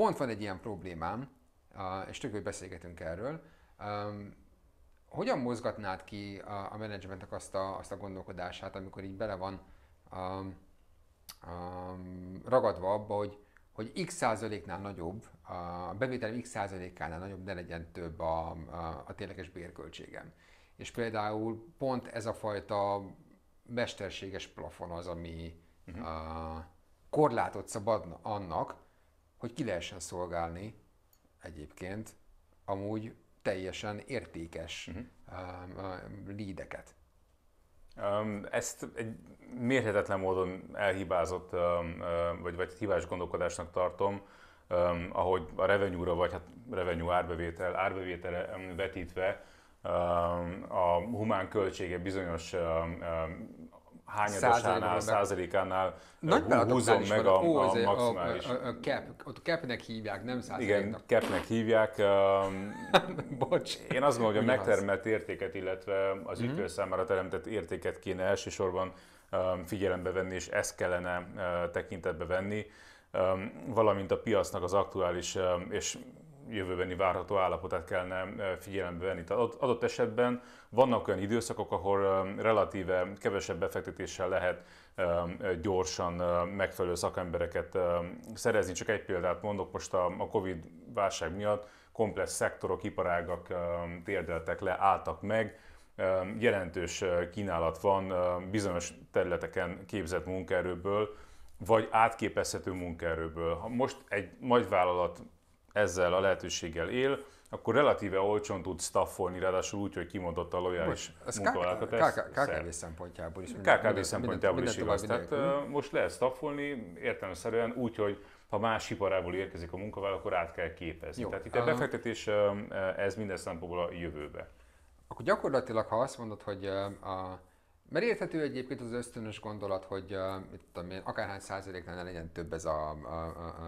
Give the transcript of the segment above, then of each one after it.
pont van egy ilyen problémám, és tök, hogy beszélgetünk erről, hogyan mozgatnád ki a, menedzsmentnek azt a, azt a gondolkodását, amikor így bele van um, um, ragadva abba, hogy, hogy x százaléknál nagyobb, a bevételem x százalékánál nagyobb, ne legyen több a, a, a tényleges bérköltségem. És például pont ez a fajta mesterséges plafon az, ami uh-huh. a, korlátot szabad annak, hogy ki lehessen szolgálni egyébként amúgy teljesen értékes uh-huh. uh, Um, ezt egy mérhetetlen módon elhibázott, um, vagy, vagy hibás gondolkodásnak tartom, um, ahogy a revenue-ra, vagy hát revenue árbevétel, árbevétele vetítve um, a humán költsége bizonyos um, um, hányadosánál, százalékánál Nagy húzom meg a, ó, a, a maximális... A, a, a, cap, a capnek hívják, nem százaléknak. Igen, capnek hívják. Bocs. Én azt gondolom, hogy a megtermelt értéket, illetve az mhm. ügyfél számára teremtett értéket kéne elsősorban figyelembe venni, és ezt kellene tekintetbe venni, valamint a piacnak az aktuális és jövőbeni várható állapotát kellene figyelembe venni. Tehát adott esetben vannak olyan időszakok, ahol relatíve kevesebb befektetéssel lehet gyorsan megfelelő szakembereket szerezni. Csak egy példát mondok, most a Covid válság miatt komplex szektorok, iparágak térdeltek le, álltak meg, jelentős kínálat van bizonyos területeken képzett munkaerőből, vagy átképezhető munkaerőből. Ha most egy nagy vállalat ezzel a lehetőséggel él, akkor relatíve olcsón tud staffolni, ráadásul úgy, hogy kimondott a lojális munkavállalkat. KKV szempontjából is. KKV szempontjából is igaz. Tehát most lehet staffolni értelemszerűen úgy, hogy ha más iparából érkezik a munkavállaló, akkor át kell képezni. Tehát itt a befektetés, ez minden szempontból a jövőbe. Akkor gyakorlatilag, ha azt mondod, hogy a mert érthető egyébként az ösztönös gondolat, hogy itt tudom én, akárhány százaléknál ne legyen több ez a, a,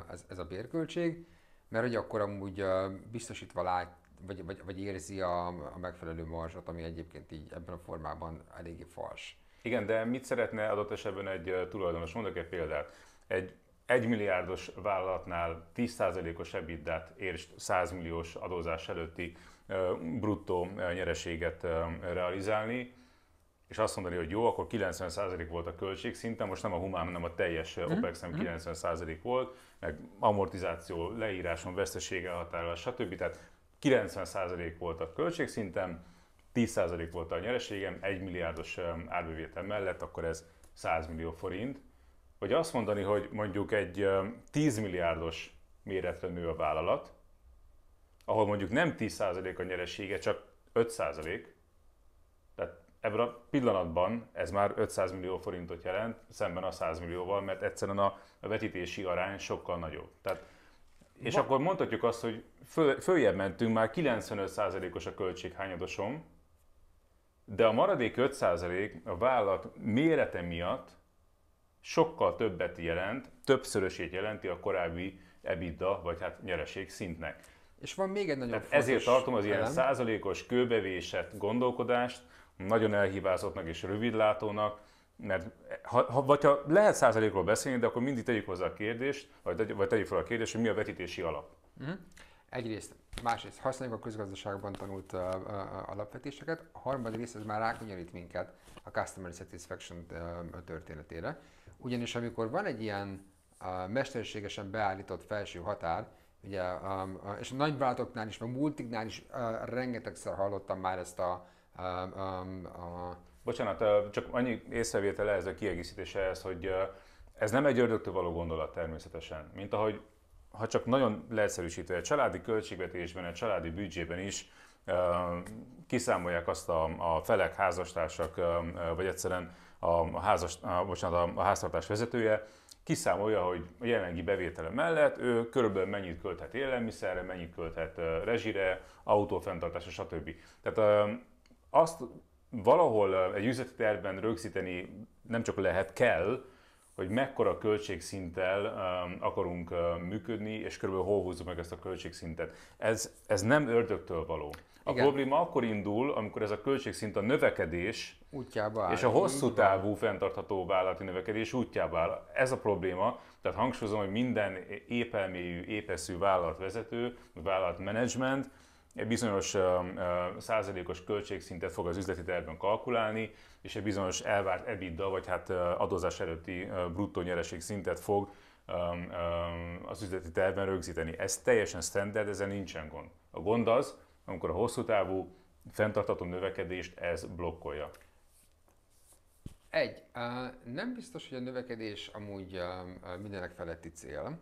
a, ez a bérköltség, mert hogy akkor amúgy biztosítva lát, vagy, vagy, vagy érzi a, a megfelelő marzsot, ami egyébként így ebben a formában eléggé fals. Igen, de mit szeretne adott esetben egy tulajdonos? Mondok egy példát. Egy 1 milliárdos vállalatnál 10%-os ebiddát t 100 milliós adózás előtti bruttó nyereséget realizálni, és azt mondani, hogy jó, akkor 90% volt a költségszinte, most nem a humán, hanem a teljes mm. OPEX-em mm. 90% volt, meg amortizáció, leíráson, vesztesége határolás, stb. Tehát 90% volt a költségszintem, 10% volt a nyereségem, 1 milliárdos árbevétel mellett, akkor ez 100 millió forint. Vagy azt mondani, hogy mondjuk egy 10 milliárdos méretre nő a vállalat, ahol mondjuk nem 10% a nyeresége, csak 5 ebben a pillanatban ez már 500 millió forintot jelent, szemben a 100 millióval, mert egyszerűen a, vetítési arány sokkal nagyobb. Tehát, és Va- akkor mondhatjuk azt, hogy föl, följebb mentünk, már 95%-os a költséghányadosom, de a maradék 5% a vállalat mérete miatt sokkal többet jelent, többszörösét jelenti a korábbi EBITDA, vagy hát nyereség szintnek. És van még egy nagyon Tehát fontos Ezért tartom az elem. ilyen százalékos kőbevésett gondolkodást, nagyon elhibázottnak és rövidlátónak, mert ha, ha, vagy ha lehet százalékról beszélni, de akkor mindig tegyük hozzá a kérdést, vagy, vagy tegyük fel a kérdést, hogy mi a vetítési alap. Uh-huh. Egyrészt, másrészt használjuk a közgazdaságban tanult uh, uh, alapvetéseket, a harmadik rész ez már rákonyolít minket a Customer Satisfaction uh, történetére, ugyanis amikor van egy ilyen uh, mesterségesen beállított felső határ, ugye, um, és a nagyvállalatoknál is, meg multiknál is uh, rengetegszer hallottam már ezt a a, a, a... Bocsánat, csak annyi észrevétele ez a kiegészítése ez, hogy ez nem egy ördögtől való gondolat természetesen, mint ahogy ha csak nagyon leegyszerűsítve, a családi költségvetésben, a családi büdzsében is kiszámolják azt a, a felek, házastársak, vagy egyszerűen a, házas, a, bocsánat, a háztartás vezetője, kiszámolja, hogy a jelenlegi bevétele mellett ő körülbelül mennyit költhet élelmiszerre, mennyit költhet rezsire, autófenntartásra, stb. Tehát azt valahol egy üzleti tervben rögzíteni nem csak lehet, kell, hogy mekkora költségszinttel akarunk működni, és körülbelül hol húzzuk meg ezt a költségszintet. Ez, ez nem ördögtől való. A Igen. probléma akkor indul, amikor ez a költségszint a növekedés útjába áll. és a hosszú távú fenntartható vállalati növekedés útjába áll. Ez a probléma, tehát hangsúlyozom, hogy minden épelmélyű, épeszű vállalatvezető, vállalatmenedzsment bizonyos százalékos költségszintet fog az üzleti tervben kalkulálni, és egy bizonyos elvárt EBITDA, vagy hát adózás előtti bruttó nyereség szintet fog az üzleti tervben rögzíteni. Ez teljesen standard, ezen nincsen gond. A gond az, amikor a hosszú távú fenntartató növekedést ez blokkolja. Egy, nem biztos, hogy a növekedés amúgy mindenek feletti cél.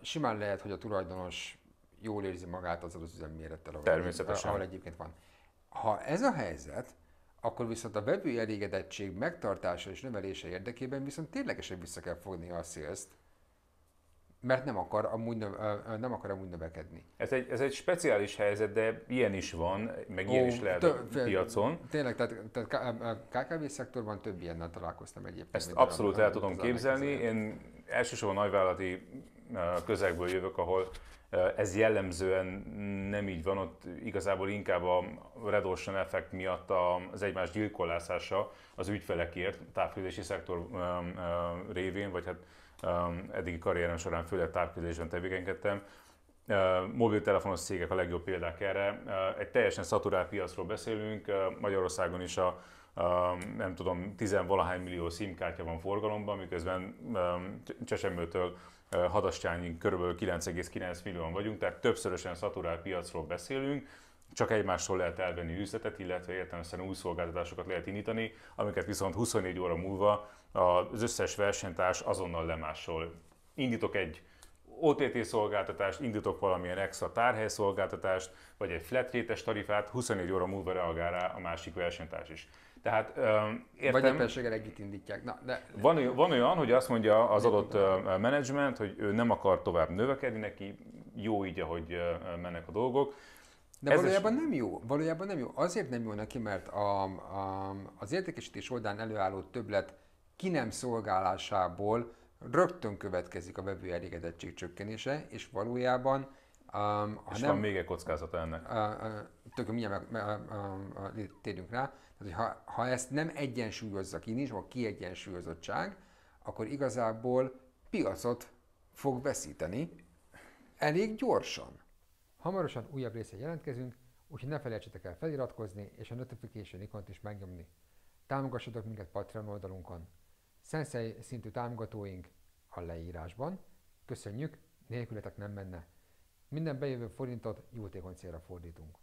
Simán lehet, hogy a tulajdonos jól érzi magát az üzemmérettel, ahol, Természetesen. ahol egyébként van. Ha ez a helyzet, akkor viszont a vevői elégedettség megtartása és növelése érdekében viszont ténylegesen vissza kell fogni a szélzt, mert nem akar amúgy, nem akar amúgy növekedni. Ez egy, ez egy speciális helyzet, de ilyen is van, meg Ó, is lehet a piacon. Tényleg, tehát, tehát a KKV szektorban több ilyennel találkoztam egyébként. Ezt abszolút el tudom képzelni. Én elsősorban nagyvállalati közegből jövök, ahol ez jellemzően nem így van, ott igazából inkább a Red Ocean effekt miatt az egymás gyilkolászása az ügyfelekért, távközési szektor révén, vagy hát eddigi karrierem során főleg távközésben tevékenykedtem. Mobiltelefonos cégek a legjobb példák erre. Egy teljesen szaturált piacról beszélünk, Magyarországon is a nem tudom, tizenvalahány millió szimkártya van forgalomban, miközben Csesemőtől eh, Hadastyánig körülbelül 9,9 millióan vagyunk, tehát többszörösen szaturált piacról beszélünk, csak egymástól lehet elvenni üzletet, illetve értelmesen új szolgáltatásokat lehet indítani, amiket viszont 24 óra múlva az összes versenytárs azonnal lemásol. Indítok egy OTT szolgáltatást, indítok valamilyen extra tárhely szolgáltatást, vagy egy flatrétes tarifát, 24 óra múlva reagál rá a másik versenytárs is. Tehát értem, Vagy éppenséggel együtt indítják. Na, de... van, van olyan, hogy azt mondja az adott menedzsment, hogy ő nem akar tovább növekedni, neki jó így, ahogy mennek a dolgok. De valójában is... nem jó. Valójában nem jó. Azért nem jó neki, mert a, a, az értékesítés oldalán előálló többlet ki nem szolgálásából rögtön következik a vevő elégedettség csökkenése, és valójában Um, és nem, van még egy kockázata ennek. Uh, uh, Tökéletesen mindjárt meg, uh, uh, uh, térünk rá. Tehát, hogy ha, ha ezt nem egyensúlyozza ki, nincs vagy kiegyensúlyozottság, akkor igazából piacot fog veszíteni elég gyorsan. Hamarosan újabb része jelentkezünk, úgyhogy ne felejtsetek el feliratkozni és a notification ikont is megnyomni. Támogassatok minket Patreon oldalunkon. Sensei szintű támogatóink a leírásban. Köszönjük, nélkületek nem menne. Minden bejövő forintot jótékony célra fordítunk.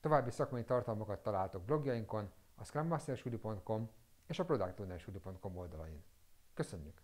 További szakmai tartalmakat találtok blogjainkon, a scrummastershoodie.com és a productownershoodie.com oldalain. Köszönjük!